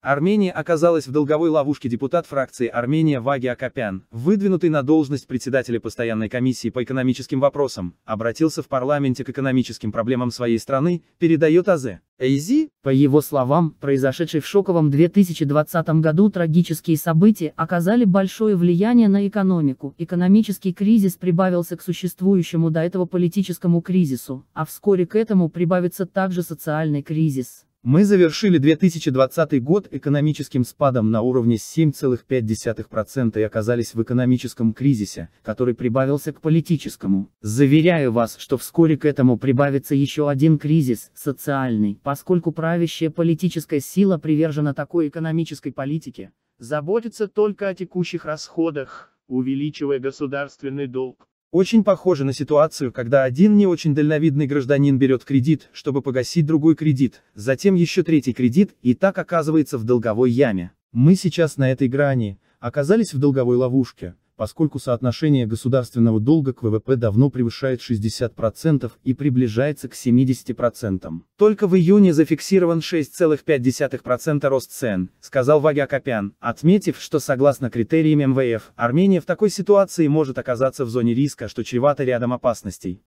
Армения оказалась в долговой ловушке депутат фракции Армения Ваги Акопян, выдвинутый на должность председателя постоянной комиссии по экономическим вопросам, обратился в парламенте к экономическим проблемам своей страны, передает АЗ. Эйзи, по его словам, произошедшие в шоковом 2020 году трагические события оказали большое влияние на экономику. Экономический кризис прибавился к существующему до этого политическому кризису, а вскоре к этому прибавится также социальный кризис. Мы завершили 2020 год экономическим спадом на уровне 7,5% и оказались в экономическом кризисе, который прибавился к политическому. Заверяю вас, что вскоре к этому прибавится еще один кризис, социальный, поскольку правящая политическая сила привержена такой экономической политике, заботится только о текущих расходах, увеличивая государственный долг. Очень похоже на ситуацию, когда один не очень дальновидный гражданин берет кредит, чтобы погасить другой кредит, затем еще третий кредит, и так оказывается в долговой яме. Мы сейчас на этой грани, оказались в долговой ловушке поскольку соотношение государственного долга к ВВП давно превышает 60% и приближается к 70%. Только в июне зафиксирован 6,5% рост цен, сказал Вагя Вагякопян, отметив, что согласно критериям МВФ, Армения в такой ситуации может оказаться в зоне риска, что чревато рядом опасностей.